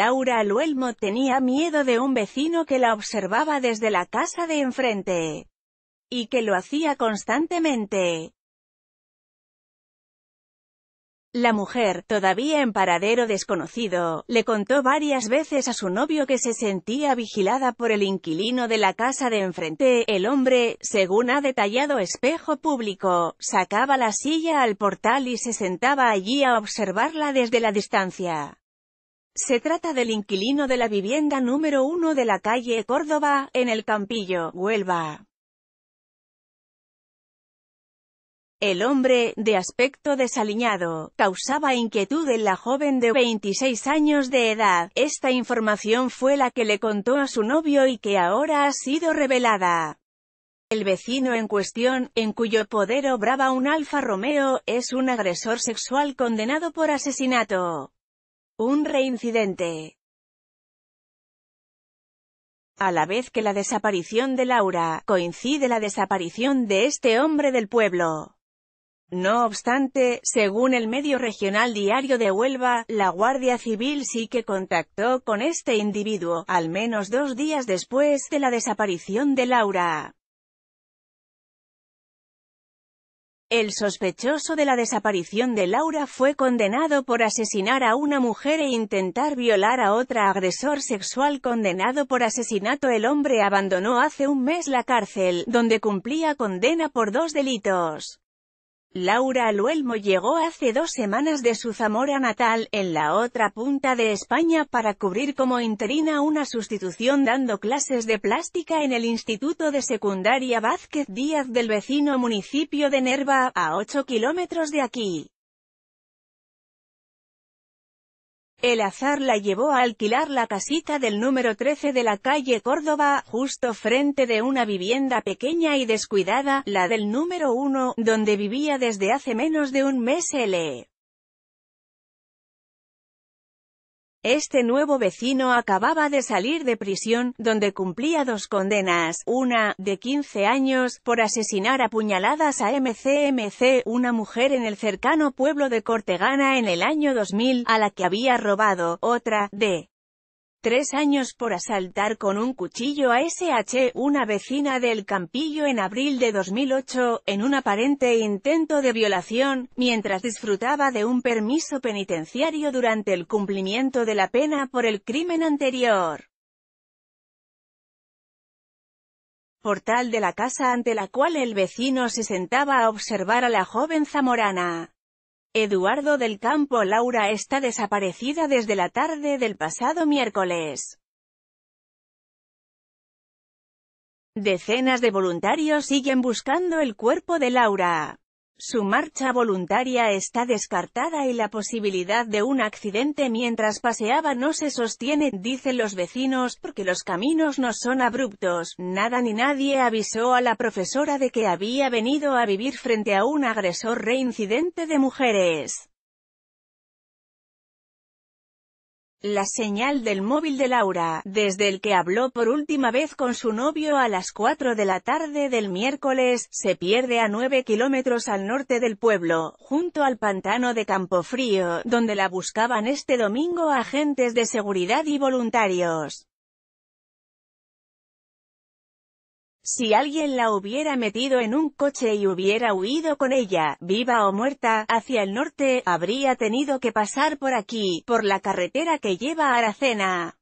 Laura Luelmo tenía miedo de un vecino que la observaba desde la casa de enfrente. Y que lo hacía constantemente. La mujer, todavía en paradero desconocido, le contó varias veces a su novio que se sentía vigilada por el inquilino de la casa de enfrente. El hombre, según ha detallado Espejo Público, sacaba la silla al portal y se sentaba allí a observarla desde la distancia. Se trata del inquilino de la vivienda número 1 de la calle Córdoba, en el Campillo, Huelva. El hombre, de aspecto desaliñado, causaba inquietud en la joven de 26 años de edad. Esta información fue la que le contó a su novio y que ahora ha sido revelada. El vecino en cuestión, en cuyo poder obraba un Alfa Romeo, es un agresor sexual condenado por asesinato. Un reincidente. A la vez que la desaparición de Laura, coincide la desaparición de este hombre del pueblo. No obstante, según el medio regional diario de Huelva, la Guardia Civil sí que contactó con este individuo, al menos dos días después de la desaparición de Laura. El sospechoso de la desaparición de Laura fue condenado por asesinar a una mujer e intentar violar a otra agresor sexual condenado por asesinato. El hombre abandonó hace un mes la cárcel, donde cumplía condena por dos delitos. Laura Luelmo llegó hace dos semanas de su Zamora natal, en la otra punta de España para cubrir como interina una sustitución dando clases de plástica en el Instituto de Secundaria Vázquez Díaz del vecino municipio de Nerva, a 8 kilómetros de aquí. El azar la llevó a alquilar la casita del número 13 de la calle Córdoba, justo frente de una vivienda pequeña y descuidada, la del número 1, donde vivía desde hace menos de un mes L. E. Este nuevo vecino acababa de salir de prisión, donde cumplía dos condenas, una, de 15 años, por asesinar a puñaladas a MCMC, una mujer en el cercano pueblo de Cortegana en el año 2000, a la que había robado, otra, de Tres años por asaltar con un cuchillo a SH una vecina del Campillo en abril de 2008, en un aparente intento de violación, mientras disfrutaba de un permiso penitenciario durante el cumplimiento de la pena por el crimen anterior. Portal de la casa ante la cual el vecino se sentaba a observar a la joven zamorana. Eduardo del Campo Laura está desaparecida desde la tarde del pasado miércoles. Decenas de voluntarios siguen buscando el cuerpo de Laura. Su marcha voluntaria está descartada y la posibilidad de un accidente mientras paseaba no se sostiene, dicen los vecinos, porque los caminos no son abruptos. Nada ni nadie avisó a la profesora de que había venido a vivir frente a un agresor reincidente de mujeres. La señal del móvil de Laura, desde el que habló por última vez con su novio a las cuatro de la tarde del miércoles, se pierde a nueve kilómetros al norte del pueblo, junto al pantano de Campofrío, donde la buscaban este domingo agentes de seguridad y voluntarios. Si alguien la hubiera metido en un coche y hubiera huido con ella, viva o muerta, hacia el norte, habría tenido que pasar por aquí, por la carretera que lleva a Aracena.